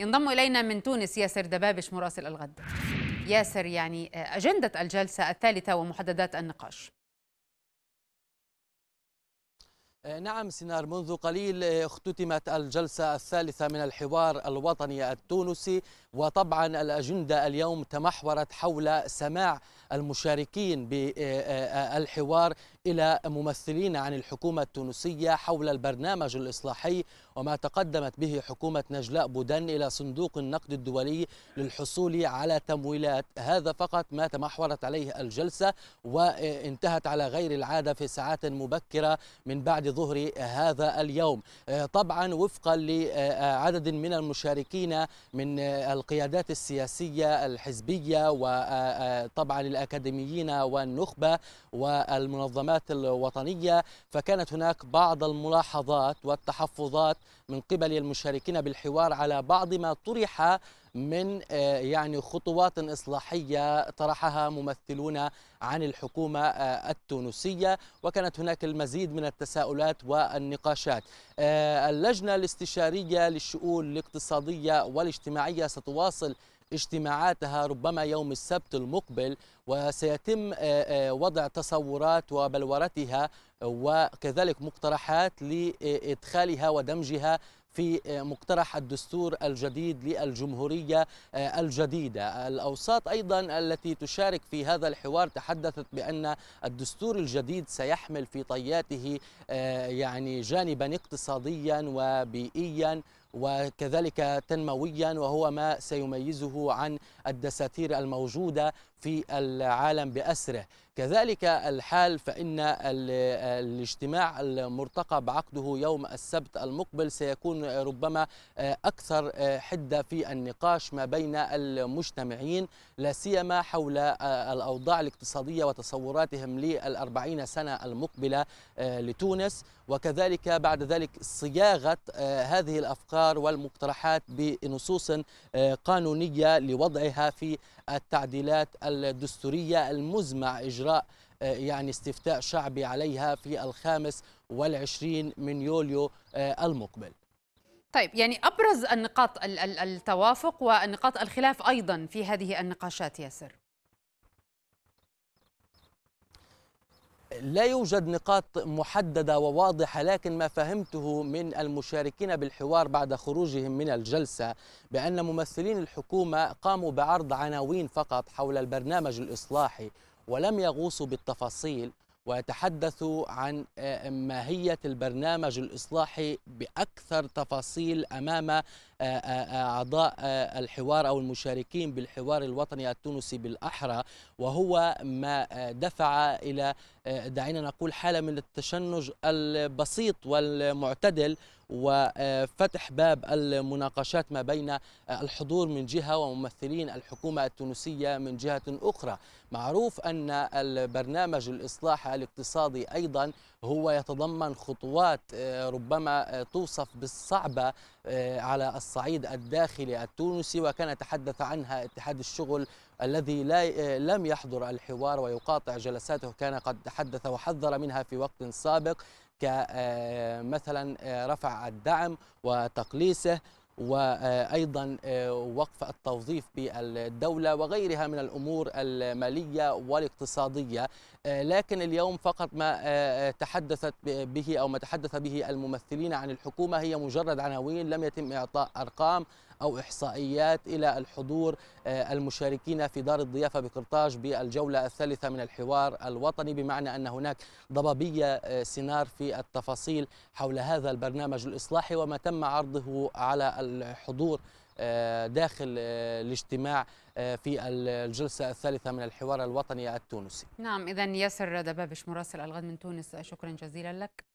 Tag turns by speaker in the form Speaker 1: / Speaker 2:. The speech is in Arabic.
Speaker 1: ينضم إلينا من تونس ياسر دبابش مراسل الغد ياسر يعني أجندة الجلسة الثالثة ومحددات النقاش آه، نعم سينار منذ قليل آه، اختتمت الجلسة الثالثة من الحوار الوطني التونسي وطبعا الأجندة اليوم تمحورت حول سماع المشاركين بالحوار إلى ممثلين عن الحكومة التونسية حول البرنامج الإصلاحي وما تقدمت به حكومة نجلاء بودن إلى صندوق النقد الدولي للحصول على تمويلات هذا فقط ما تمحورت عليه الجلسة وانتهت على غير العادة في ساعات مبكرة من بعد ظهر هذا اليوم طبعا وفقا لعدد من المشاركين من القيادات السياسية الحزبية وطبعا آه، آه، الأكاديميين والنخبة والمنظمات الوطنية فكانت هناك بعض الملاحظات والتحفظات من قبل المشاركين بالحوار على بعض ما طرح من آه، يعني خطوات إصلاحية طرحها ممثلون عن الحكومة آه، التونسية وكانت هناك المزيد من التساؤلات والنقاشات آه، اللجنة الاستشارية للشؤون الاقتصادية والاجتماعية ستواصل اجتماعاتها ربما يوم السبت المقبل وسيتم وضع تصورات وبلورتها وكذلك مقترحات لادخالها ودمجها في آه، مقترح الدستور الجديد للجمهورية آه، الجديدة الأوساط أيضا التي تشارك في هذا الحوار تحدثت بأن الدستور الجديد سيحمل في طياته آه، يعني جانبا اقتصاديا وبيئيا وكذلك تنمويا وهو ما سيميزه عن الدساتير الموجودة في العالم بأسره كذلك الحال فإن الاجتماع المرتقب عقده يوم السبت المقبل سيكون ربما أكثر حدة في النقاش ما بين المجتمعين لا سيما حول الأوضاع الاقتصادية وتصوراتهم للأربعين سنة المقبلة لتونس وكذلك بعد ذلك صياغة هذه الأفكار الافكار والمقترحات بنصوص آه، قانونيه لوضعها في التعديلات الدستوريه المزمع اجراء آه، يعني استفتاء شعبي عليها في الخامس والعشرين من يوليو آه، المقبل طيب يعني أبرز النقاط التوافق ونقاط الخلاف أيضا في هذه النقاشات ياسر لا يوجد نقاط محدده وواضحه لكن ما فهمته من المشاركين بالحوار بعد خروجهم من الجلسه بان ممثلين الحكومه قاموا بعرض عناوين فقط حول البرنامج الاصلاحي ولم يغوصوا بالتفاصيل ويتحدثوا عن آه، ماهيه البرنامج الاصلاحي باكثر تفاصيل امام آه، آه، اعضاء الحوار او المشاركين بالحوار الوطني التونسي بالاحرى وهو ما دفع الى آه، دعينا نقول حالة من التشنج البسيط والمعتدل وفتح باب المناقشات ما بين آه، الحضور من جهة وممثلين الحكومة التونسية من جهة أخرى معروف أن البرنامج الإصلاح الاقتصادي أيضا هو يتضمن خطوات آه، ربما توصف بالصعبة على الصعيد الداخلي التونسي وكان تحدث عنها اتحاد الشغل الذي لا لم يحضر الحوار ويقاطع جلساته كان قد تحدث وحذر منها في وقت سابق كمثلا آه، آه، رفع الدعم وتقليصه وايضا آه، وقف التوظيف بالدوله وغيرها من الامور الماليه والاقتصاديه لكن اليوم فقط ما تحدثت به او ما تحدث به الممثلين عن الحكومه هي مجرد عناوين لم يتم اعطاء ارقام أو إحصائيات إلى الحضور آه، المشاركين في دار الضيافة بقرطاج بالجولة الثالثة من الحوار الوطني بمعنى أن هناك ضبابية آه، سينار في التفاصيل حول هذا البرنامج الإصلاحي وما تم عرضه على الحضور آه، داخل الاجتماع في الجلسة الثالثة من الحوار الوطني التونسي نعم إذا ياسر دبابش مراسل الغد من تونس شكرا جزيلا لك